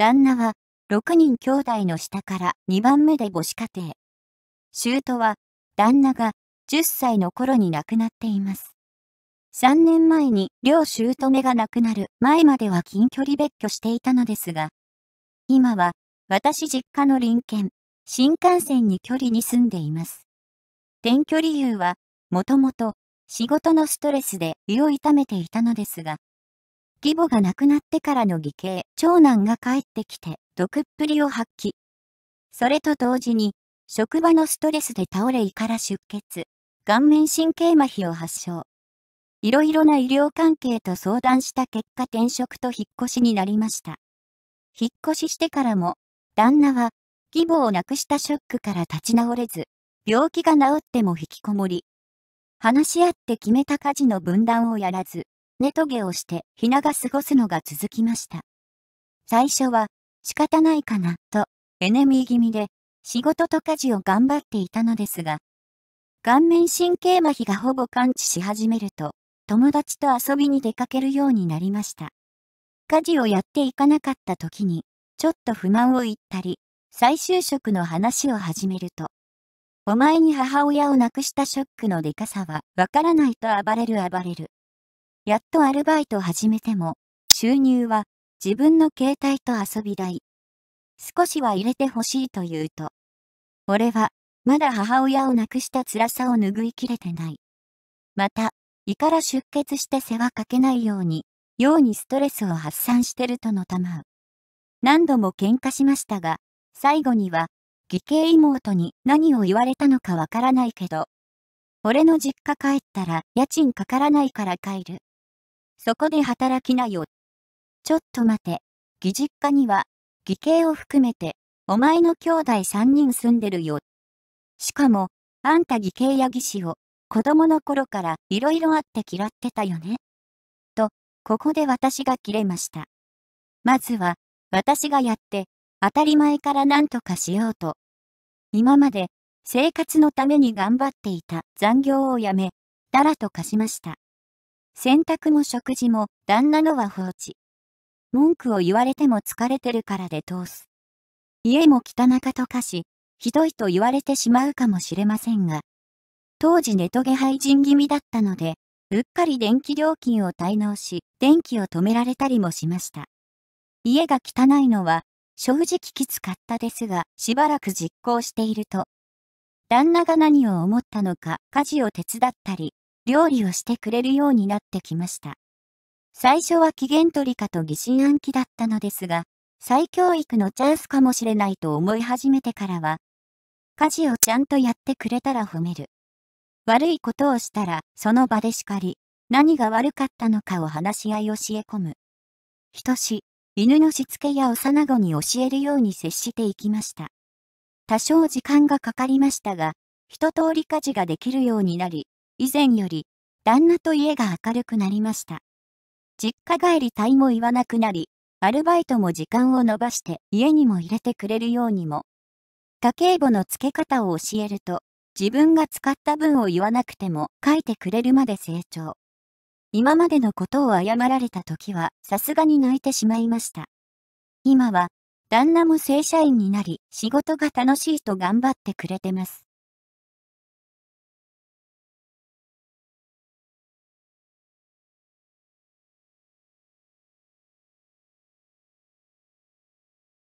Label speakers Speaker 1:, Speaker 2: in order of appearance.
Speaker 1: 旦那は6人兄弟の下から2番目で母子家庭。舅は旦那が10歳の頃に亡くなっています。3年前に両姑が亡くなる前までは近距離別居していたのですが、今は私実家の隣県、新幹線に距離に住んでいます。転居理由は、もともと仕事のストレスで胃を痛めていたのですが、義母が亡くなってからの義兄、長男が帰ってきて、毒っぷりを発揮。それと同時に、職場のストレスで倒れ胃から出血、顔面神経麻痺を発症。いろいろな医療関係と相談した結果転職と引っ越しになりました。引っ越ししてからも、旦那は、義母を亡くしたショックから立ち直れず、病気が治っても引きこもり、話し合って決めた家事の分断をやらず、寝トゲをしてひなが過ごすのが続きました。最初は、仕方ないかな、と、エネミー気味で、仕事と家事を頑張っていたのですが、顔面神経麻痺がほぼ完治し始めると、友達と遊びに出かけるようになりました。家事をやっていかなかった時に、ちょっと不満を言ったり、再就職の話を始めると、お前に母親を亡くしたショックのでかさはわからないと暴れる暴れる。やっとアルバイト始めても、収入は自分の携帯と遊び代。少しは入れてほしいと言うと。俺は、まだ母親を亡くした辛さを拭いきれてない。また、胃から出血して世話かけないように、ようにストレスを発散してるとのたまう。何度も喧嘩しましたが、最後には、義兄妹に何を言われたのかわからないけど、俺の実家帰ったら家賃かからないから帰る。そこで働きなよ。ちょっと待て。義実家には、義兄を含めて、お前の兄弟三人住んでるよ。しかも、あんた義兄や義士を、子供の頃から色々あって嫌ってたよね。と、ここで私が切れました。まずは、私がやって、当たり前から何とかしようと。今まで、生活のために頑張っていた残業をやめ、だらと化しました。洗濯も食事も旦那のは放置。文句を言われても疲れてるからで通す。家も汚かと化し、ひどいと言われてしまうかもしれませんが、当時ネトゲ廃人気味だったので、うっかり電気料金を滞納し、電気を止められたりもしました。家が汚いのは、正直きつかったですが、しばらく実行していると、旦那が何を思ったのか家事を手伝ったり、料理をしてくれるようになってきました。最初は機嫌取りかと疑心暗鬼だったのですが、再教育のチャンスかもしれないと思い始めてからは、家事をちゃんとやってくれたら褒める。悪いことをしたら、その場で叱り、何が悪かったのかを話し合い教え込む。とし、犬のしつけや幼子に教えるように接していきました。多少時間がかかりましたが、一通り家事ができるようになり、以前より旦那と家が明るくなりました。実家帰り隊も言わなくなり、アルバイトも時間を延ばして家にも入れてくれるようにも。家計簿の付け方を教えると、自分が使った分を言わなくても書いてくれるまで成長。今までのことを謝られた時はさすがに泣いてしまいました。今は旦那も正社員になり仕事が楽しいと頑張ってくれてます。